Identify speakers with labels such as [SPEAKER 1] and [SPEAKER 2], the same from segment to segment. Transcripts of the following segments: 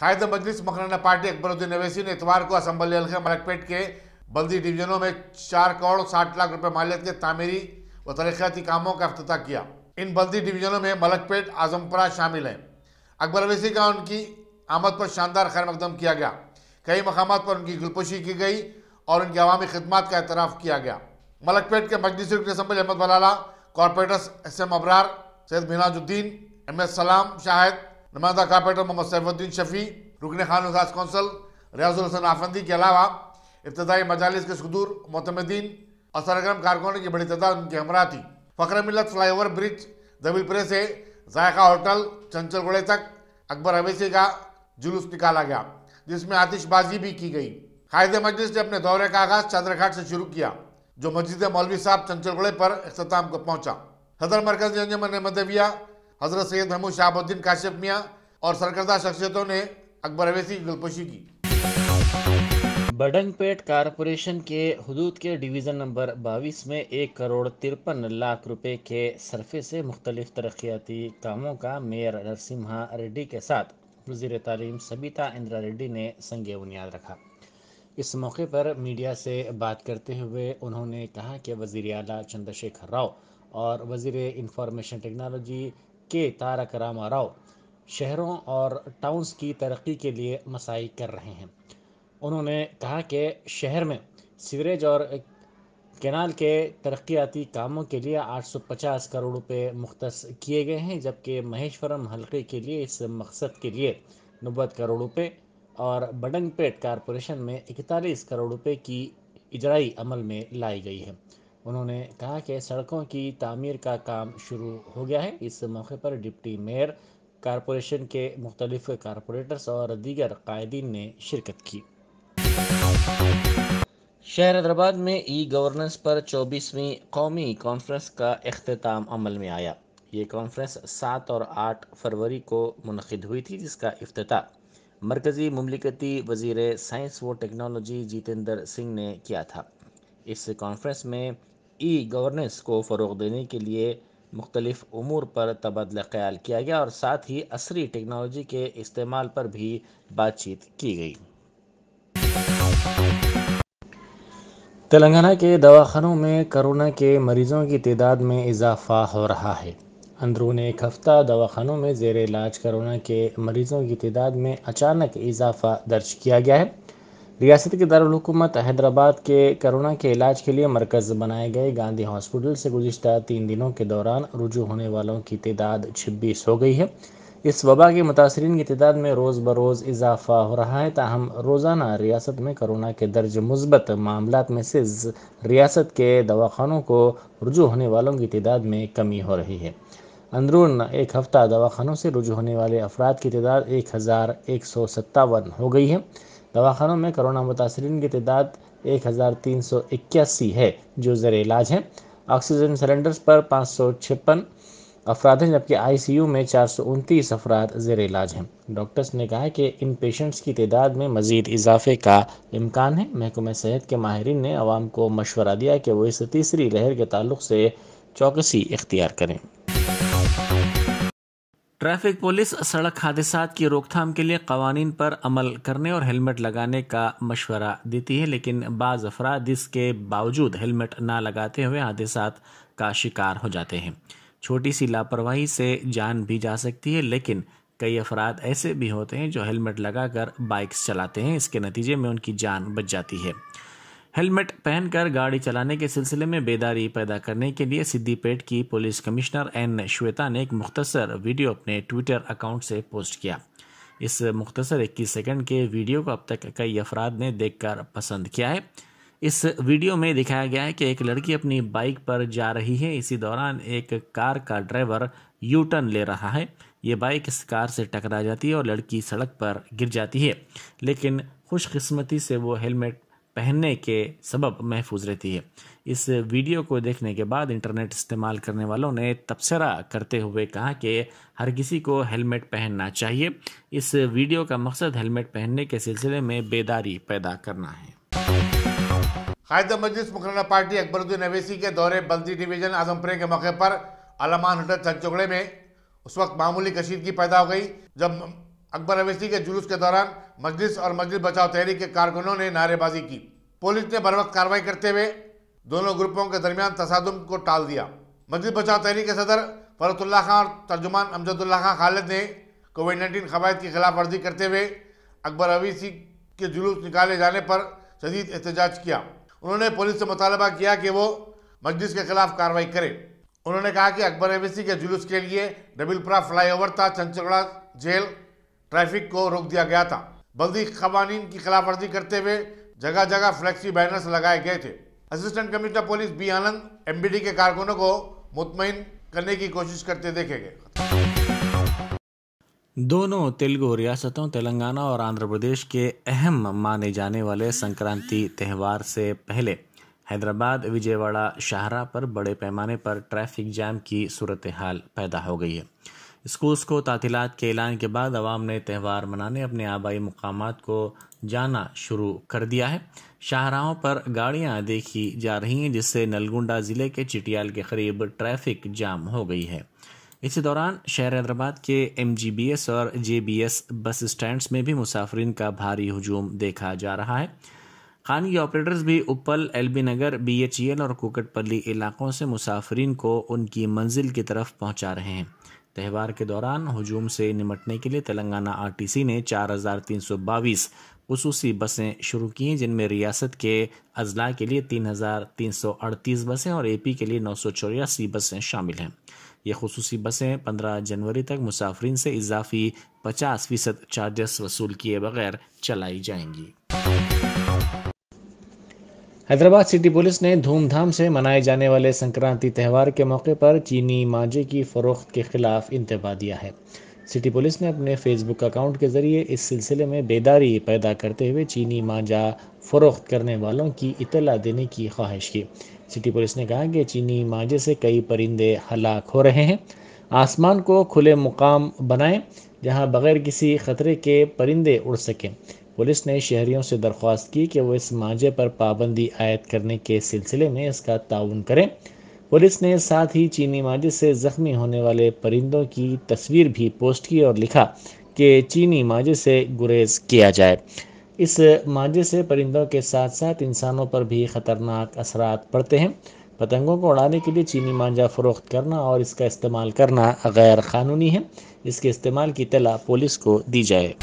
[SPEAKER 1] ख़ायद मजलिस मकराना पार्टी अकबरुद्दीन अवैसी ने इतवार को असम्बली हल्के मलकपेट के बल्दी डिवीजनों में चार करोड़ साठ लाख रुपए मालियत के तामीरी व तरक्याती कामों का अफ्ताह किया इन बल्दी डिवीजनों में मलकपेट आजमपुरा शामिल हैं अकबर अवैसी का उनकी आमद पर शानदार खैर मकदम किया गया कई मकाम पर उनकी गुलपोशी की गई और उनकी अवामी खदमात का एतराफ़ किया गया मलकपेट के Majlis assembly Ahmed Balala corporator S M Abrar Syed Minajuddin M S Salam Shahid नुमाइंदा कारपोरेटर मोहम्मद सैफुद्दीन शफी रुकन खान उजाज कौंसल रियाजुल हसन आफंदी के अलावा इब्तदाई मजालस के सदूर मोतमद्दीन और सरगरम कारकुनों की बड़ी तादाद उनके हमरा थी फ़कर मिलत फ्लाई ओवर ब्रिज दबीलपुरे से जायका होटल चंचलगुड़े तक अकबर अवेसी का जुलूस निकाला गया जिसमें आतिशबाजी भी की गई कायद मजलिस ने अपने दौरे का आगाज़ चादरघाट से शुरू किया जो मस्जिद मौलवी साहब चंचलगुड़े पर अख्ताम को पहुंचा सदर मरकज अंजमन अहमदविया हजरत सैयद महमूद शाहबुद्दीन काशिफ मियाँ और सरकर्दा शख्सियतों ने अकबर अवैसी की गुलपोशी की
[SPEAKER 2] बडंगपेट कारपोरेशन के हदूद के डिवीज़न नंबर बाईस में एक करोड़ तिरपन लाख रुपए के सरफे से मुख्तलिफ तरक्याती कामों का मेयर नरसिम्हा रेड्डी के साथ वजीर तालीम सबीता इंदिरा रेड्डी ने संग बुनियाद रखा इस मौके पर मीडिया से बात करते हुए उन्होंने कहा कि वज़ी अला चंद्रशेखर राव और वजीर इंफॉर्मेशन टेक्नोलॉजी के तारक रामा राव शहरों और टाउन्स की तरक्की के लिए मसाई कर रहे हैं उन्होंने कहा कि शहर में सीवरेज और कैनाल के तरक्याती कामों के लिए 850 करोड़ रुपये मुख्त किए गए हैं जबकि महेश्वरम हलके के लिए इस मकसद के लिए नब्बे करोड़ रुपये और बडंगपेट कारपोरेशन में इकतालीस करोड़ रुपये की इजराई अमल में लाई गई है उन्होंने कहा कि सड़कों की तामीर का काम शुरू हो गया है इस मौके पर डिप्टी मेयर कॉरपोरेशन के मुख्तलिफ कॉरपोरेटर्स और दीगर कायदीन ने शिरकत की शहर हैदराबाद में ई गवर्नेंस पर चौबीसवीं कौमी कॉन्फ्रेंस का अख्ताम अमल में आया ये कॉन्फ्रेंस सात और आठ फरवरी को मनद हुई थी जिसका अफ्ताह मरकज़ी ममलिकती वजीर साइंस व टेक्नोलॉजी जितेंद्र सिंह ने किया था इस कॉन्फ्रेंस में ई गवर्नेंस को फ़रोग देने के लिए मुख्तलिफ़ अमूर पर तबादला ख्याल किया गया और साथ ही असरी टेक्नोलॉजी के इस्तेमाल पर भी बातचीत की गई तेलंगाना के दवाखानों में कोरोना के मरीजों की तादाद में इजाफा हो रहा है अंदरून एक हफ़्ता दवाखानों में जेर इलाज कोरोना के मरीजों की तादाद में अचानक इजाफा दर्ज किया गया है रियासत के दारकूमत हैदराबाद के करोना के इलाज के लिए मरकज़ बनाए गए गांधी हॉस्पिटल से गुजशत तीन दिनों के दौरान रुजू होने वालों की तदाद छब्बीस हो गई है इस वबा के मुतासरीन की तदाद में रोज़ बरोज़ इजाफा हो रहा है ताहम रोज़ाना रियासत में करोना के दर्ज मुस्बत मामला में से रियासत के दवाखानों को रुजू होने वालों की तदाद में कमी हो रही है अंदरून एक हफ़्ता दवाखानों से रुजू होने वाले अफराद की तदाद एक हज़ार एक सौ सत्तावन हो गई है दवाखानों में कोरोना मुतासरीन की तदाद एक हज़ार तीन सौ इक्यासी है जो ज़र इलाज हैं ऑक्सीजन सिलेंडर्स पर पाँच सौ छप्पन अफराद हैं जबकि आईसीयू में चार सौ उनतीस अफराद जेर इलाज हैं डॉक्टर्स ने कहा है कि इन पेशेंट्स की तदाद में मजीद इजाफे का इम्कान है महकमे सेहत के माहरीन ने आवाम को मशवरा दिया कि वो इस तीसरी लहर के ताल्लुक से चौकसी इख्तियार करें ट्रैफिक पुलिस सड़क हादसा की रोकथाम के लिए कवानीन पर अमल करने और हेलमेट लगाने का मशवरा देती है लेकिन बाज़ अफराद इसके बावजूद हेलमेट ना लगाते हुए हादसा का शिकार हो जाते हैं छोटी सी लापरवाही से जान भी जा सकती है लेकिन कई अफराद ऐसे भी होते हैं जो हेलमेट लगाकर बाइक्स चलाते हैं इसके नतीजे में उनकी जान बच जाती है हेलमेट पहनकर गाड़ी चलाने के सिलसिले में बेदारी पैदा करने के लिए सिद्दीपेट की पुलिस कमिश्नर एन श्वेता ने एक मुख्तसर वीडियो अपने ट्विटर अकाउंट से पोस्ट किया इस मुख्तसर 21 सेकंड के वीडियो को अब तक कई अफराद ने देखकर पसंद किया है इस वीडियो में दिखाया गया है कि एक लड़की अपनी बाइक पर जा रही है इसी दौरान एक कार का ड्राइवर यू टर्न ले रहा है ये बाइक इस कार से टकरा जाती है और लड़की सड़क पर गिर जाती है लेकिन खुशकस्मती से वो हेलमेट पहनने के सबब महफूज रहती है इस वीडियो को देखने के बाद इंटरनेट इस्तेमाल करने वालों ने तबसरा करते हुए कहा कि हर किसी को हेलमेट पहनना चाहिए इस वीडियो का मकसद हेलमेट पहनने के सिलसिले में बेदारी पैदा करना है
[SPEAKER 1] कायदा मजलिस मुकराना पार्टी अकबरुद्दीन अवैसी के दौरे बल्दी डिवीजन आजमपुरे के मौके पर अलमान हटर चंचोगड़े में उस वक्त मामूली कशीदगी पैदा हो गई जब अकबर अवैसी के जुलूस के दौरान मजलिस और मजलिस बचाव तहरीक के कारकुनों ने नारेबाजी की पुलिस ने बर वक्त कार्रवाई करते हुए दोनों ग्रुपों के दरमियान तसादम को टाल दिया मजलिस बचाव तहरीक के सदर फरतुल्ला खान और तर्जुमान अमजदुल्ला खान खालिद ने कोविड नाइन्टीन कवायद की खिलाफ वर्जी करते हुए अकबर अवैसी के जुलूस निकाले जाने पर शदीद एहतजाज किया उन्होंने पुलिस से मुतालबा किया कि वो मजलिस के खिलाफ कार्रवाई करे उन्होंने कहा कि अकबर अवैसी के जुलूस के लिए डबिलपुरा फ्लाईओवर था चंचलगढ़ा जेल ट्रैफिक को रोक दिया गया था बल्दी कवानीन की खिलाफवर्जी करते हुए जगह जगह फ्लैक्सी बैनर्स लगाए गए थे assistant commissioner police B Anand MBD के कारकुनों को मुतमिन करने की कोशिश करते देखे गए
[SPEAKER 2] दोनों तेलुगु रियासतों तेलंगाना और आंध्र प्रदेश के अहम माने जाने वाले संक्रांति त्यौहार से पहले हैदराबाद विजयवाड़ा शाहरा पर बड़े पैमाने पर ट्रैफिक जाम की सूरत हाल पैदा हो गई है स्कूल्स को तातीलत के ऐलान के बाद आवाम ने त्यौहार मनाने अपने आबाई मकाम को जाना शुरू कर दिया है शाहराहों पर गाड़ियां देखी जा रही हैं जिससे नलगुंडा ज़िले के चिटियाल के करीब ट्रैफिक जाम हो गई है इसी दौरान शहर हैदराबाद के एम और जे बस स्टैंड्स में भी मुसाफरीन का भारी हजूम देखा जा रहा है खानगी ऑपरेटर्स भी उपल बी नगर एल e और कुकटपल्ली इलाकों से मुसाफरीन को उनकी मंजिल की तरफ पहुंचा रहे हैं त्यौहार के दौरान हजूम से निमटने के लिए तेलंगाना आरटीसी ने चार हज़ार तीन सौ बाईस खसूसी बसें शुरू की जिनमें रियासत के अजला के लिए तीन हज़ार तीन सौ अड़तीस बसें और ए पी के लिए नौ सौ चौरासी बसें शामिल हैं ये खसूसी बसें पंद्रह जनवरी तक मुसाफरीन से इजाफी पचास फीसद चार्जस वसूल किए बगैर चलाई जाएंगी हैदराबाद सिटी पुलिस ने धूमधाम से मनाए जाने वाले संक्रांति त्यौहार के मौके पर चीनी माजे की फरोख्त के खिलाफ इंतबा दिया है सिटी पुलिस ने अपने फेसबुक अकाउंट के जरिए इस सिलसिले में बेदारी पैदा करते हुए चीनी मांजा फरोख्त करने वालों की इतला देने की ख्वाहिश की सिटी पुलिस ने कहा कि चीनी माजे से कई परिंदे हलाक हो रहे हैं आसमान को खुले मुकाम बनाएं जहां बगैर किसी खतरे के परिंदे उड़ सकें पुलिस ने शहरियों से दरख्वास्त की कि वो इस मांझे पर पाबंदी आयद करने के सिलसिले में इसका ताउन करें पुलिस ने साथ ही चीनी मांझे से ज़ख्मी होने वाले परिंदों की तस्वीर भी पोस्ट की और लिखा कि चीनी मांझे से गुरेज किया जाए इस मांझे से परिंदों के साथ साथ इंसानों पर भी ख़तरनाक असरात पड़ते हैं पतंगों को उड़ाने के लिए चीनी मांझा फ़रोख्त करना और इसका इस्तेमाल करना गैर कानूनी है इसके इस्तेमाल की तला पुलिस को दी जाए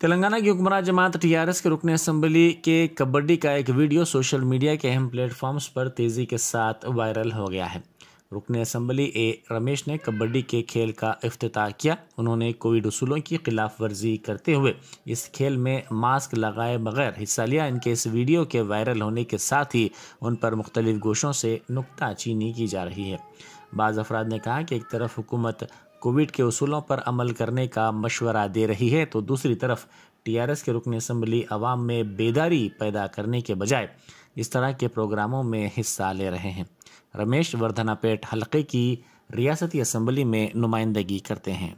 [SPEAKER 2] तेलंगाना की हुक्मरान जमात टीआरएस के रुकन असम्बली के कबड्डी का एक वीडियो सोशल मीडिया के अहम प्लेटफॉर्म्स पर तेज़ी के साथ वायरल हो गया है रुकन असम्बली ए रमेश ने कबड्डी के खेल का अफ्ताह किया उन्होंने कोविड असूलों की खिलाफ वर्जी करते हुए इस खेल में मास्क लगाए बगैर हिस्सा लिया इनके इस वीडियो के वायरल होने के साथ ही उन पर मुख्तलिफ गोशों से नुकताचीनी की जा रही है बाज़ अफराद ने कहा कि एक तरफ हुकूमत कोविड के उसूलों पर अमल करने का मशवरा दे रही है तो दूसरी तरफ टीआरएस के रुकन असम्बली आवाम में बेदारी पैदा करने के बजाय इस तरह के प्रोग्रामों में हिस्सा ले रहे हैं रमेश वर्धनापेट हलके की रियासती असम्बली में नुमाइंदगी करते हैं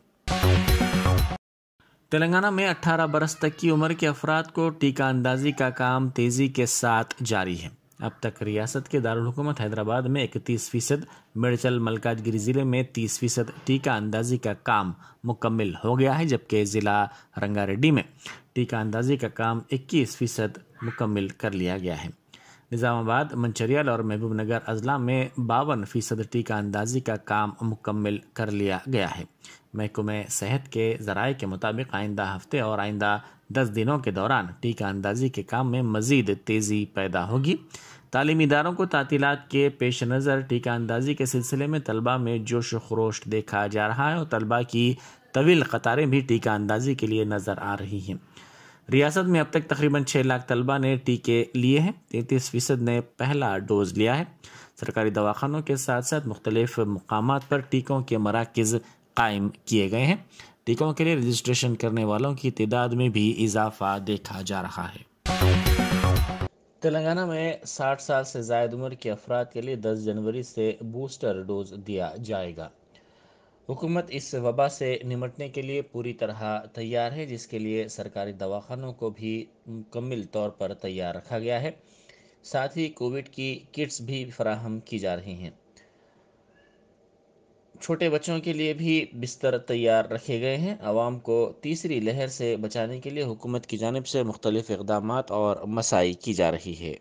[SPEAKER 2] तेलंगाना में 18 बरस तक की उम्र के अफराद को टीका अंदाजी का काम तेज़ी के साथ जारी है अब तक रियासत के दारकूमत हैदराबाद में इकतीस फ़ीसद मिर्चल मलकाजगिरी ज़िले में तीस फ़ीसद टीका अंदाजी का काम मुकम्मल हो गया है जबकि ज़िला रंगारेड्डी में टीका अंदाजी का काम इक्कीस फ़ीसद मुकम्मल कर लिया गया है निज़ामाबाद मंचरियल और महबूबनगर अजला में बावन फ़ीसद टीका अंदाजी का काम मुकम्मल कर लिया गया है महकमे सेहत के ज़रा के मुताबिक आइंदा हफ्ते और आइंदा दस दिनों के दौरान टीका अंदाजी के काम में मज़ीद तेज़ी पैदा होगी तालीमी इदारों को तातीलत के पेश नज़र टीका अंदाजी के सिलसिले में तलबा में जोश खरोश देखा जा रहा है और तलबा की तवील क़तारें भी टीका अंदाजी के लिए नज़र आ रही हैं रियासत में अब तक तकरीबन छः लाख तलबा ने टीके लिए हैं तैंतीस फ़ीसद ने पहला डोज़ लिया है सरकारी दवाखानों के साथ साथ मुख्तलिफ मकाम पर टीकों के मराकज़ कायम किए गए हैं टीकों के लिए रजिस्ट्रेशन करने वालों की तदाद में भी इजाफा देखा जा रहा है तेलंगाना में 60 साल से जायद उम्र के अफराद के लिए 10 जनवरी से बूस्टर डोज दिया जाएगा हुकूमत इस वबा से निमटने के लिए पूरी तरह तैयार है जिसके लिए सरकारी दवाखानों को भी मुकम्मिल तौर पर तैयार रखा गया है साथ ही कोविड की किट्स भी फराहम की जा रही हैं छोटे बच्चों के लिए भी बिस्तर तैयार रखे गए हैं आवाम को तीसरी लहर से बचाने के लिए हुकूमत की जानब से मुख्तलिफ इकदाम और मसाई की जा रही है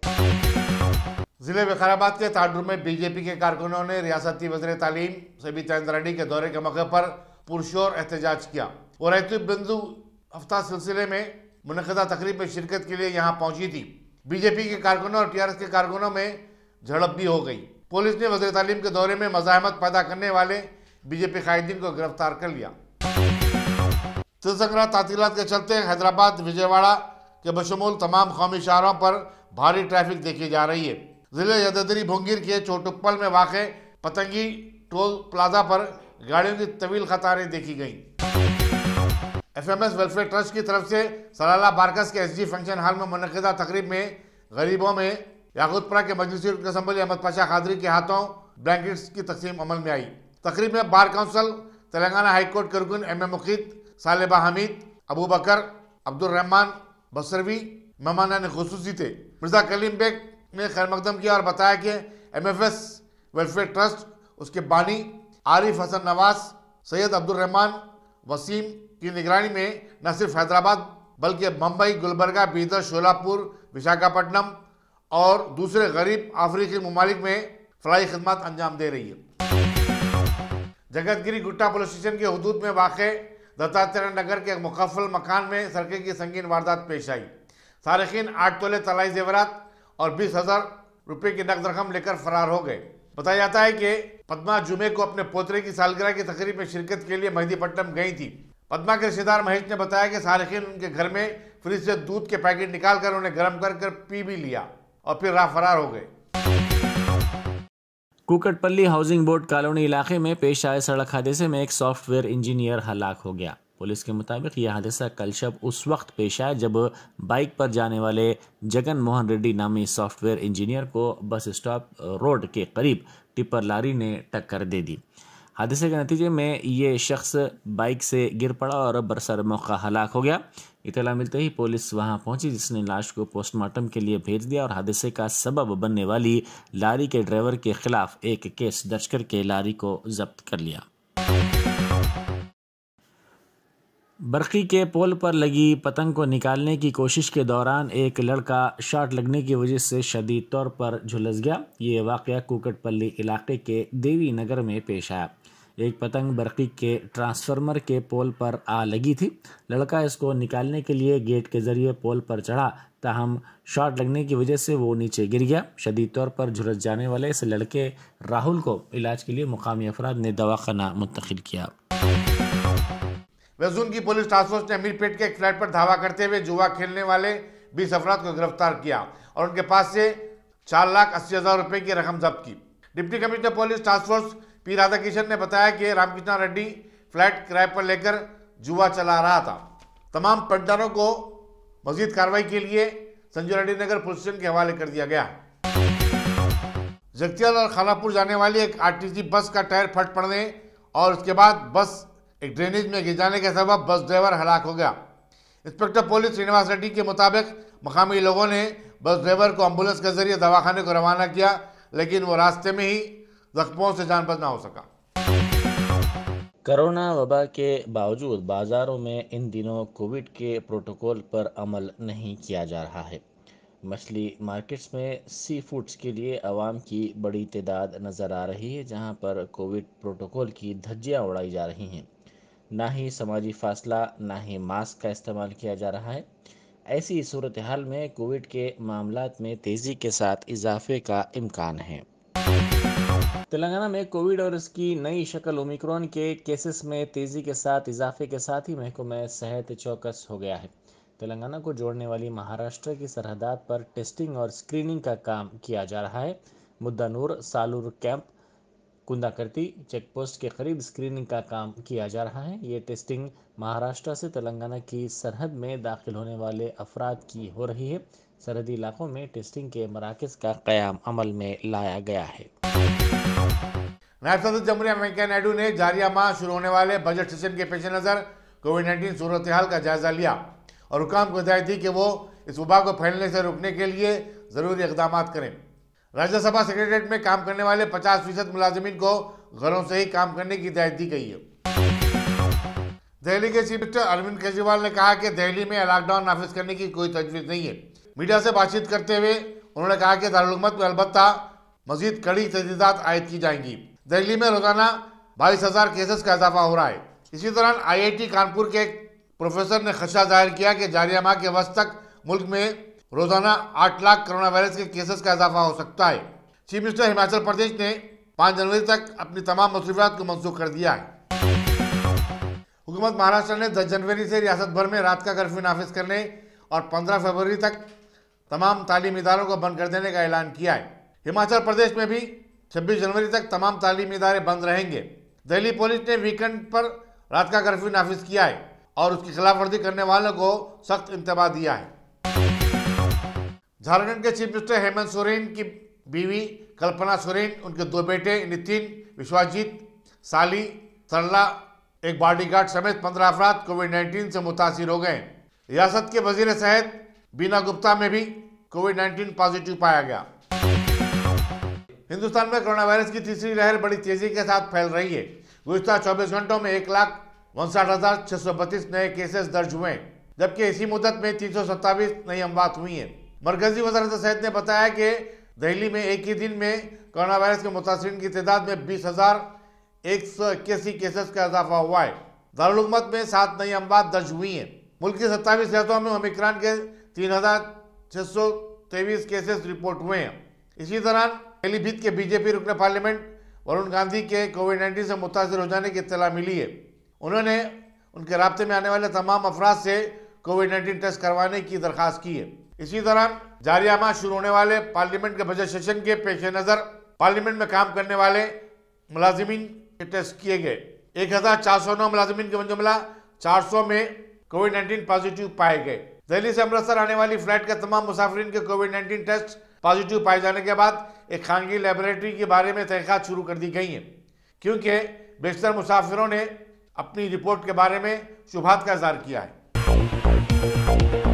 [SPEAKER 1] ज़िले वखाराबाद के ताडुर में बीजेपी के कारकुनों ने रियासती वजर तालीम सभी चंद्रानी के दौरे के मौके पर पुरशोर एहतजाज किया और बिंदु हफ्ता सिलसिले में मुनदा तकरीब में शिरकत के लिए यहाँ पहुँची थी बीजेपी के कारकुनों और टी आर एस के कारकुनों में झड़प भी हो गई पुलिस ने वजी तालीम के दौरे में मजामत पैदा करने वाले बीजेपी कायदीन को गिरफ्तार कर लिया तीर्थंकरा तातीलत के चलते हैदराबाद विजयवाड़ा के बशमूल तमाम कौमी शहरों पर भारी ट्रैफिक देखी जा रही है जिले यदरी भोंगीर के चोटुप्पल में वाक़ पतंगी टोल प्लाजा पर गाड़ियों की तवील खतारें देखी गईं एफएमएस वेलफेयर ट्रस्ट की तरफ से सलाला बारकस के एसजी फंक्शन हॉल में मनदा तकरीब में गरीबों में याकूतपुरा के मजलिस असम्बली अहमद पाशा खादरी के हाथों ब्लैंकेट्स की तकसीम अमल में आई तकरीब में बार काउंसिल तेलंगाना हाईकोर्ट के रुकन एम ए मुकीद सालिबा हमीद अबू बकर अब्दुलरहमान बसरवी मेहमान ने खसूसी थे मिर्जा कलीम बेग ने खैर मकदम किया और बताया कि M F S welfare trust उसके बानी आरिफ हसन नवाज सैयद अब्दुलरहमान वसीम की निगरानी में न सिर्फ हैदराबाद बल्कि मुंबई गुलबर्गा बीदर शोलापुर विशाखापट्टनम और दूसरे गरीब अफ्रीकी ممالک में फलई خدمات انجام دے رہی ہے۔ જગત گیری ગુટ્ટા પોલીસશન કે હદૂદ મે વાખે દત્તાત્રાનગર કે એક મુકફલ મકાન મે સરકે કે સંગીન વારदात पेशાઈ સારખિન 8 તોલે તલાઈ જ્વેરાત ઓર 20000 રૂપિયે કી નકદરખમ લેકર ફરાર હો ગય. બતાયા જાતા હૈ કે પદમા જુમે કો અપને પોત્રે કી سالગિરી કે તકરીબ મે shirkat કે લિયે મહીદીપટ્ટમ ગઈ થી. પદમા કે શેદાર મહેશને બતાયા કે સારખિન ઉનકે ઘર મે ફ્રિજ સે દૂધ કે પેકેટ નિકાલકર ઉને ગરમ કરકર પી ભી લિયા. और फिर राह फरार हो गए
[SPEAKER 2] कुकटपल्ली हाउसिंग बोर्ड कॉलोनी इलाके में पेश आए सड़क हादसे में एक सॉफ्टवेयर इंजीनियर हलाक हो गया पुलिस के मुताबिक यह हादसा कल शब उस वक्त पेश आया जब बाइक पर जाने वाले जगन मोहन रेड्डी नामी सॉफ्टवेयर इंजीनियर को बस स्टॉप रोड के करीब टिप्पर लारी ने टक्कर दे दी हादसे के नतीजे में ये शख्स बाइक से गिर पड़ा और बरसर मौका हलाक हो गया इतला मिलते ही पुलिस वहां पहुंची जिसने लाश को पोस्टमार्टम के लिए भेज दिया और हादसे का सबब बनने वाली लारी के ड्राइवर के खिलाफ एक केस दर्ज करके लारी को जब्त कर लिया बर्की के पोल पर लगी पतंग को निकालने की कोशिश के दौरान एक लड़का शॉट लगने की वजह से शदीद तौर पर झुलस गया ये वाक़ कुकटपल्ली इलाके के देवी नगर में पेश आया एक पतंग बरकी के ट्रांसफार्मर के पोल पर आ लगी थी लड़का इसको निकालने के लिए गेट के ज़रिए पोल पर चढ़ा ताहम शॉट लगने की वजह से वो नीचे गिर गया शदीद तौर पर झुलस जाने वाले इस लड़के राहुल को इलाज के लिए मुकामी अफराद ने दवाखाना मुंतकिल किया
[SPEAKER 1] वजून की पुलिस टास्क फोर्स ने अमीरपेट के एक फ्लैट पर धावा करते हुए जुआ खेलने वाले बीस अफराद को गिरफ्तार किया और उनके पास से चार लाख अस्सी हज़ार रुपए की रकम जब्त की deputy commissioner police task force P Radhakishan ने बताया कि रामकृष्णा रेड्डी फ्लैट किराए पर लेकर जुआ चला रहा था तमाम पटदारों को मजीद कार्रवाई के लिए संजय रेड्डी नगर पुलिस स्टेशन के हवाले कर दिया गया जगतियाल और खालापुर जाने वाली एक आरटीसी बस का टायर फट पड़ने और उसके बाद बस एक ड्रेनेज में गिर जाने के सबब बस ड्राइवर हलाक हो गया इंस्पेक्टर पुलिस श्रीनिवास रेड्डी के मुताबिक मकामी लोगों ने बस ड्राइवर को एम्बुलेंस के जरिए दवाखाने को रवाना किया लेकिन वो रास्ते में ही जख्मों से जान बचना हो सका
[SPEAKER 2] कोरोना वबा के बावजूद बाज़ारों में इन दिनों कोविड के प्रोटोकॉल पर अमल नहीं किया जा रहा है मछली मार्केट्स में सी फूड्स के लिए आवाम की बड़ी तदाद नज़र आ रही है जहां पर कोविड प्रोटोकॉल की धज्जियां उड़ाई जा रही हैं ना ही समाजी फासला ना ही मास्क का इस्तेमाल किया जा रहा है ऐसी सूरत हाल में कोविड के मामला में तेज़ी के साथ इजाफे का इम्कान है तेलंगाना में कोविड और इसकी नई शक्ल ओमिक्रॉन के केसेस में तेजी के साथ इजाफे के साथ ही महकमे सेहत चौकस हो गया है तेलंगाना को जोड़ने वाली महाराष्ट्र की सरहदात पर टेस्टिंग और स्क्रीनिंग का काम किया जा रहा है मुद्दानूर सालूर कैंप कुंदाकर्ती चेकपोस्ट के करीब स्क्रीनिंग का काम किया जा रहा है ये टेस्टिंग महाराष्ट्र से तेलंगाना की सरहद में दाखिल होने वाले अफराद की हो रही है सरहदी इलाकों में टेस्टिंग के मराकज़ का क्याम अमल में लाया गया है
[SPEAKER 1] नायब सदस्य जमहूरिया वेंकैया नायडू ने जारिया माह शुरू होने वाले बजट सेशन के पेश नज़र कोविड नाइन्टीन सूरत हाल का जायजा लिया और हुकाम को हिदायत दी कि वो इस वबा को फैलने से रोकने के लिए ज़रूरी इकदाम करें राज्यसभा सेक्रेटरीट में काम करने वाले पचास फीसद मुलाजमीन को घरों से ही काम करने की हिदायत दी गई है दिल्ली के चीफ मिनिस्टर अरविंद केजरीवाल ने कहा कि दिल्ली में लॉकडाउन नाफिज करने की कोई तजवीज़ नहीं है मीडिया से बातचीत करते हुए उन्होंने कहा कि दारुलमत में अलबत्ता मजीद कड़ी तजीदात आयद की जाएंगी दिल्ली में रोजाना बाईस हजार केसेस का इजाफा हो रहा है इसी दौरान आईआईटी कानपुर के एक प्रोफेसर ने खदशा जाहिर किया कि जारिया माह के वक्त तक मुल्क में रोजाना आठ लाख कोरोना वायरस के केसेस का इजाफा हो सकता है चीफ मिनिस्टर हिमाचल प्रदेश ने पाँच जनवरी तक अपनी तमाम मसरूफियात को मंसूख कर दिया है हुकूमत महाराष्ट्र ने दस जनवरी से रियासत भर में रात का कर्फ्यू नाफिज करने और पंद्रह फरवरी तक तमाम तालीम इदारों को बंद कर देने का ऐलान किया है हिमाचल प्रदेश में भी 26 जनवरी तक तमाम तालीमी इदारे बंद रहेंगे दिल्ली पुलिस ने वीकेंड पर रात का कर्फ्यू नाफिज किया है और उसकी खिलाफवर्जी करने वालों को सख्त इंतबा दिया है झारखंड के चीफ मिनिस्टर हेमंत सोरेन की बीवी कल्पना सोरेन उनके दो बेटे नितिन विश्वाजीत साली सरला एक बॉडीगार्ड समेत पंद्रह अफराद कोविड नाइन्टीन से मुतासर हो गए रियासत के वजीर सहित बीना गुप्ता में भी कोविड नाइन्टीन पॉजिटिव पाया गया हिंदुस्तान में कोरोना वायरस की तीसरी लहर बड़ी तेजी के साथ फैल रही है गुजरात चौबीस घंटों में एक लाख उनसठ हजार छह सौ बत्तीस नए केसेस दर्ज हुए जबकि इसी मुदत में तीन सौ सत्तावीस नई अमवात हुई हैं मरकजी वजारत सेहत ने बताया कि दिल्ली में एक ही दिन में कोरोना वायरस के मुतासरी की तादाद में बीस हजार एक सौ इक्यासी केसेस का इजाफा हुआ है दारूलूमत में सात नई अमवात दर्ज हुई हैं मुल्क की सत्ताईस शहरों में ओमिक्रॉन के तीन हजार छः सौ तेईस केसेस रिपोर्ट हुए हैं इसी दौरान पीलीभीत के बीजेपी रुकने पार्लियामेंट वरुण गांधी के कोविड नाइन्टीन से मुतासर हो जाने की इतला मिली है उन्होंने उनके रबते में आने वाले तमाम अफराद से कोविड नाइन्टीन टेस्ट करवाने की दरखास्त की है इसी दौरान जारिया शुरू होने वाले पार्लियामेंट के बजट सेशन के पेश नज़र पार्लियामेंट में काम करने वाले मुलाजमीन के टेस्ट किए गए एक हज़ार चार सौ नौ मुलाजिमीन के मुजमला चार सौ में कोविड नाइन्टीन पॉजिटिव पाए गए दिल्ली से अमृतसर आने वाली फ्लाइट के तमाम मुसाफरीन के कोविड नाइन्टीन टेस्ट पॉजिटिव पाए जाने के बाद एक खानगी लेबोरेटरी के बारे में तहकीक़ात शुरू कर दी गई है क्योंकि बेशतर मुसाफिरों ने अपनी रिपोर्ट के बारे में शुभात का इजहार किया
[SPEAKER 2] है